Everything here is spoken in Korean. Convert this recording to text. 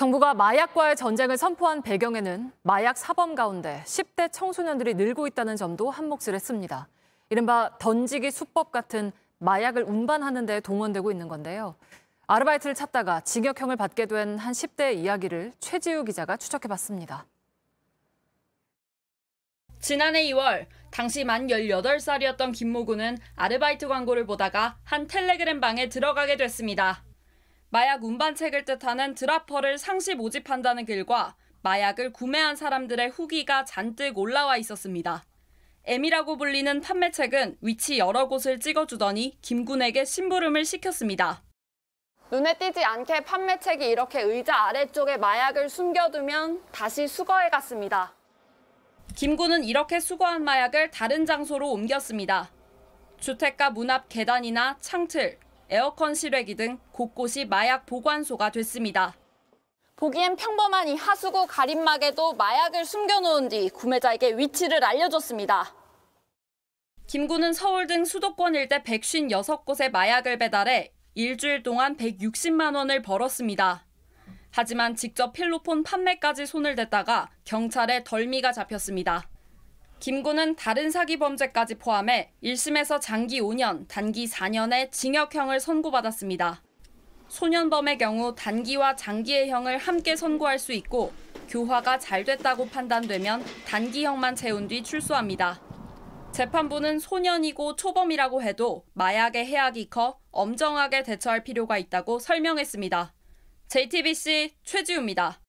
정부가 마약과의 전쟁을 선포한 배경에는 마약 사범 가운데 10대 청소년들이 늘고 있다는 점도 한몫을 했습니다. 이른바 던지기 수법 같은 마약을 운반하는 데 동원되고 있는 건데요. 아르바이트를 찾다가 징역형을 받게 된 한 10대의 이야기를 최지우 기자가 추적해봤습니다. 지난해 2월 당시 만 18살이었던 김모 군은 아르바이트 광고를 보다가 한 텔레그램 방에 들어가게 됐습니다. 마약 운반책을 뜻하는 드라퍼를 상시 모집한다는 글과 마약을 구매한 사람들의 후기가 잔뜩 올라와 있었습니다. M이라고 불리는 판매책은 위치 여러 곳을 찍어주더니 김군에게 심부름을 시켰습니다. 눈에 띄지 않게 판매책이 이렇게 의자 아래쪽에 마약을 숨겨두면 다시 수거해 갔습니다. 김군은 이렇게 수거한 마약을 다른 장소로 옮겼습니다. 주택가 문 앞 계단이나 창틀, 에어컨 실외기 등 곳곳이 마약 보관소가 됐습니다. 보기엔 평범한 이 하수구 가림막에도 마약을 숨겨놓은 뒤 구매자에게 위치를 알려줬습니다. 김군은 서울 등 수도권 일대 156곳에 마약을 배달해 일주일 동안 160만 원을 벌었습니다. 하지만 직접 필로폰 판매까지 손을 댔다가 경찰에 덜미가 잡혔습니다. 김군은 다른 사기 범죄까지 포함해 1심에서 장기 5년, 단기 4년의 징역형을 선고받았습니다. 소년범의 경우 단기와 장기의 형을 함께 선고할 수 있고 교화가 잘 됐다고 판단되면 단기형만 채운 뒤 출소합니다. 재판부는 소년이고 초범이라고 해도 마약의 해악이 커 엄정하게 대처할 필요가 있다고 설명했습니다. JTBC 최지우입니다.